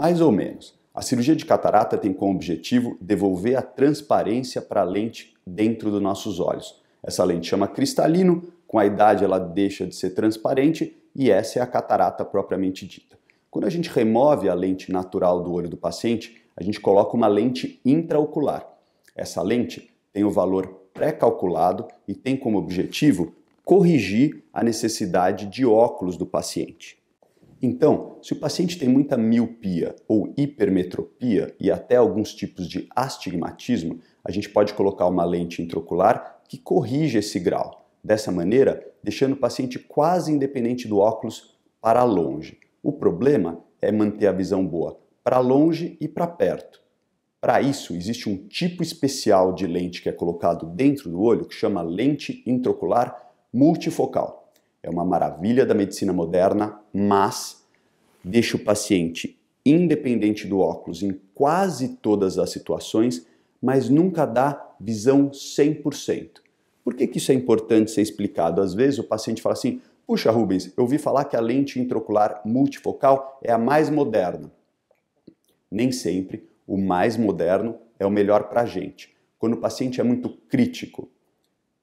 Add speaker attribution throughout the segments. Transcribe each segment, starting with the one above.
Speaker 1: Mais ou menos. A cirurgia de catarata tem como objetivo devolver a transparência para a lente dentro dos nossos olhos. Essa lente chama cristalino, com a idade ela deixa de ser transparente e essa é a catarata propriamente dita. Quando a gente remove a lente natural do olho do paciente, a gente coloca uma lente intraocular. Essa lente tem o valor pré-calculado e tem como objetivo corrigir a necessidade de óculos do paciente. Então, se o paciente tem muita miopia ou hipermetropia e até alguns tipos de astigmatismo, a gente pode colocar uma lente intraocular que corrige esse grau. Dessa maneira, deixando o paciente quase independente do óculos para longe. O problema é manter a visão boa para longe e para perto. Para isso, existe um tipo especial de lente que é colocado dentro do olho que chama lente intraocular multifocal é uma maravilha da medicina moderna, mas deixa o paciente independente do óculos em quase todas as situações, mas nunca dá visão 100%. Por que, que isso é importante ser explicado? Às vezes o paciente fala assim: puxa, Rubens, eu ouvi falar que a lente intraocular multifocal é a mais moderna. Nem sempre o mais moderno é o melhor para a gente. Quando o paciente é muito crítico,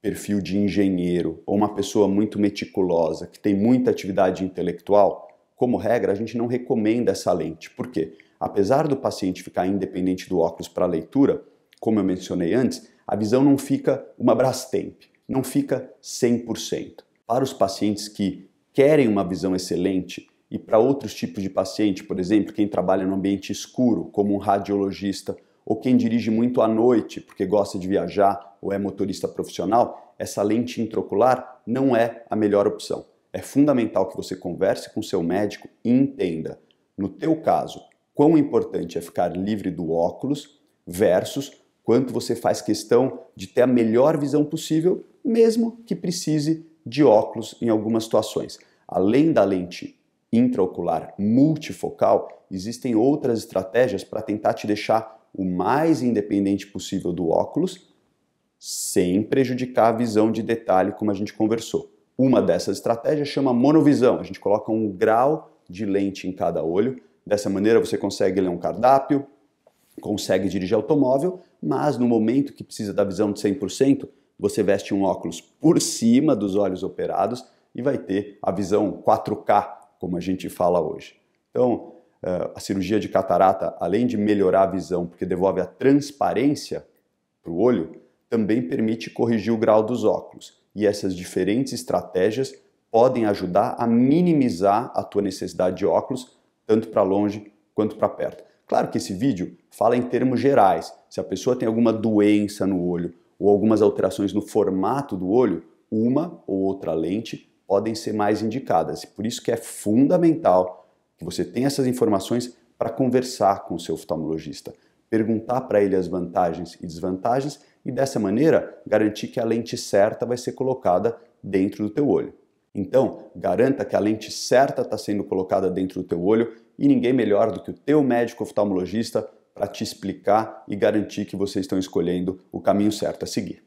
Speaker 1: perfil de engenheiro ou uma pessoa muito meticulosa, que tem muita atividade intelectual, como regra, a gente não recomenda essa lente. Por quê? Apesar do paciente ficar independente do óculos para leitura, como eu mencionei antes, a visão não fica uma Brastemp, não fica 100%. Para os pacientes que querem uma visão excelente e para outros tipos de paciente, por exemplo, quem trabalha no ambiente escuro, como um radiologista ou quem dirige muito à noite porque gosta de viajar ou é motorista profissional, essa lente intraocular não é a melhor opção. É fundamental que você converse com seu médico e entenda, no teu caso, quão importante é ficar livre do óculos versus quanto você faz questão de ter a melhor visão possível, mesmo que precise de óculos em algumas situações. Além da lente intraocular multifocal, existem outras estratégias para tentar te deixar o mais independente possível do óculos, sem prejudicar a visão de detalhe, como a gente conversou. Uma dessas estratégias chama monovisão. A gente coloca um grau de lente em cada olho. Dessa maneira você consegue ler um cardápio, consegue dirigir automóvel, mas no momento que precisa da visão de 100%, você veste um óculos por cima dos olhos operados e vai ter a visão 4K, como a gente fala hoje. Então, a cirurgia de catarata, além de melhorar a visão, porque devolve a transparência para o olho, também permite corrigir o grau dos óculos. E essas diferentes estratégias podem ajudar a minimizar a tua necessidade de óculos, tanto para longe quanto para perto. Claro que esse vídeo fala em termos gerais. Se a pessoa tem alguma doença no olho ou algumas alterações no formato do olho, uma ou outra lente podem ser mais indicadas. Por isso que é fundamental que você tenha essas informações para conversar com o seu oftalmologista, perguntar para ele as vantagens e desvantagens e dessa maneira garantir que a lente certa vai ser colocada dentro do teu olho. Então, garanta que a lente certa está sendo colocada dentro do teu olho e ninguém melhor do que o teu médico oftalmologista para te explicar e garantir que vocês estão escolhendo o caminho certo a seguir.